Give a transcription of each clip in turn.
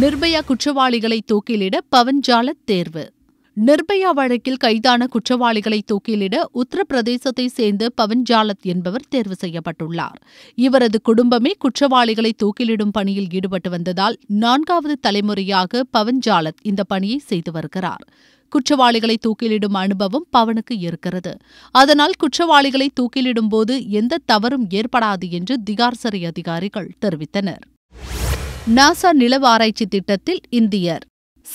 நிர்பயா குற்றவாளிகளை தூக்கிலிட பவன் ஜாலத் தேர்வு நிர்பயா வழக்கில் கைதான குற்றவாளிகளை தூக்கிலிட உத்தரப்பிரதேசத்தை சேர்ந்த பவன் ஜாலத் என்பவர் தேர்வு செய்யப்பட்டுள்ளார் இவரது குடும்பமே குற்றவாளிகளை தூக்கிலிடும் பணியில் ஈடுபட்டு வந்ததால் நான்காவது தலைமுறையாக பவன் ஜாலத் இந்த பணியை செய்து வருகிறார் குற்றவாளிகளை தூக்கிலிடும் அனுபவம் பவனுக்கு இருக்கிறது அதனால் குற்றவாளிகளை தூக்கிலிடும் போது எந்த தவறும் ஏற்படாது என்று திகார் சிறை அதிகாரிகள் தெரிவித்தனர் நாசா நிலவ ஆராய்ச்சி திட்டத்தில் இந்தியர்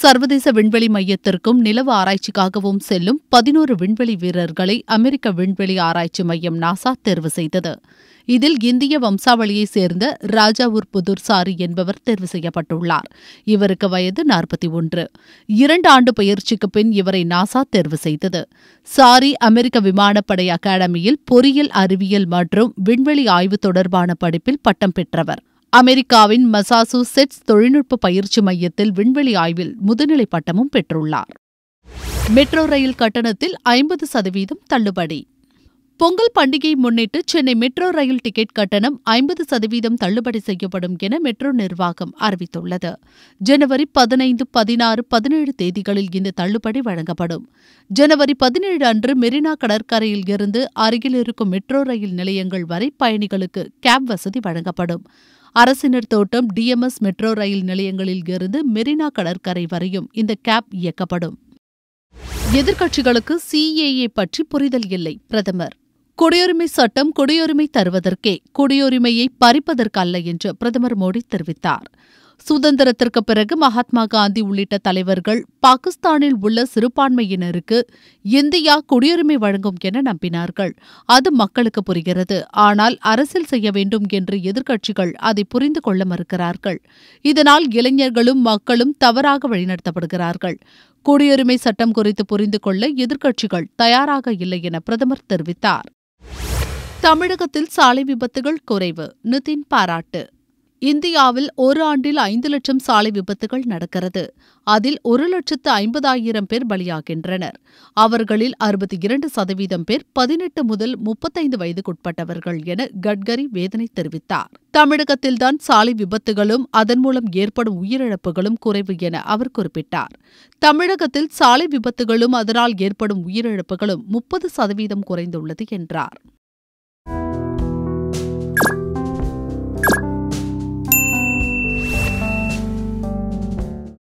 சர்வதேச விண்வெளி மையத்திற்கும் நிலவ ஆராய்ச்சிக்காகவும் செல்லும் பதினோரு விண்வெளி வீரர்களை அமெரிக்க விண்வெளி ஆராய்ச்சி மையம் நாசா தேர்வு செய்தது இதில் இந்திய வம்சாவளியைச் சேர்ந்த ராஜாவூர் புதுர்சாரி என்பவர் தேர்வு செய்யப்பட்டுள்ளார் இவருக்கு வயது நாற்பத்தி ஒன்று இரண்டு ஆண்டு பயிற்சிக்கு பின் இவரை நாசா தேர்வு செய்தது சாரி அமெரிக்க விமானப்படை அகாடமியில் பொறியியல் அறிவியல் மற்றும் விண்வெளி ஆய்வு தொடர்பான படிப்பில் பட்டம் பெற்றவர் அமெரிக்காவின் மசாசூசெட்ஸ் தொழில்நுட்ப பயிற்சி மையத்தில் விண்வெளி ஆய்வில் முதுநிலை பட்டமும் பெற்றுள்ளார் மெட்ரோ ரயில் கட்டணத்தில் ஐம்பது சதவீதம் தள்ளுபடி பொங்கல் பண்டிகையை முன்னிட்டு சென்னை மெட்ரோ ரயில் டிக்கெட் கட்டணம் ஐம்பது சதவீதம் தள்ளுபடி செய்யப்படும் என மெட்ரோ நிர்வாகம் அறிவித்துள்ளது ஜனவரி பதினைந்து பதினாறு பதினேழு தேதிகளில் இந்த தள்ளுபடி வழங்கப்படும் ஜனவரி பதினேழு அன்று மெரினா கடற்கரையில் இருந்து அருகில் இருக்கும் மெட்ரோ ரயில் நிலையங்கள் வரை பயணிகளுக்கு கேப் வசதி வழங்கப்படும் அரசினர் தோட்டம் டிஎம்எஸ் மெட்ரோ ரயில் நிலையங்களில் இருந்து மெரினா கடற்கரை வரையும் இந்த கேப் இயக்கப்படும் எதிர்க்கட்சிகளுக்கு சிஏஏ பற்றி புரிதல் இல்லை பிரதமர் குடியுரிமை சட்டம் குடியுரிமை தருவதற்கே குடியுரிமையை பறிப்பதற்கல்ல என்று பிரதமர் மோடி தெரிவித்தார் சுதந்திரத்திற்கு பிறகு மகாத்மா காந்தி உள்ளிட்ட தலைவர்கள் பாகிஸ்தானில் உள்ள சிறுபான்மையினருக்கு இந்தியா குடியுரிமை வழங்கும் என நம்பினார்கள் அது மக்களுக்கு புரிகிறது ஆனால் அரசியல் செய்ய வேண்டும் என்று எதிர்க்கட்சிகள் அதை புரிந்து கொள்ள மறுக்கிறார்கள் இதனால் இளைஞர்களும் மக்களும் தவறாக வழிநடத்தப்படுகிறார்கள் குடியுரிமை சட்டம் குறித்து புரிந்து கொள்ள எதிர்க்கட்சிகள் தயாராக இல்லை என பிரதமர் தெரிவித்தார் தமிழகத்தில் சாலை விபத்துகள் குறைவு நிதின் பாராட்டு இந்தியாவில் ஒரு ஆண்டில் ஐந்து லட்சம் சாலை விபத்துகள் நடக்கிறது அதில் ஒரு லட்சத்து ஐம்பதாயிரம் பேர் பலியாகின்றனர் அவர்களில் அறுபத்தி இரண்டு சதவீதம் பேர் பதினெட்டு முதல் முப்பத்தைந்து வயதுக்குட்பட்டவர்கள் என கட்கரி வேதனை தெரிவித்தார் தமிழகத்தில்தான் சாலை விபத்துகளும் அதன் மூலம் ஏற்படும் உயிரிழப்புகளும் குறைவு என அவர் குறிப்பிட்டார் தமிழகத்தில் சாலை விபத்துகளும் அதனால் ஏற்படும் உயிரிழப்புகளும் முப்பது சதவீதம் குறைந்துள்ளது என்றார்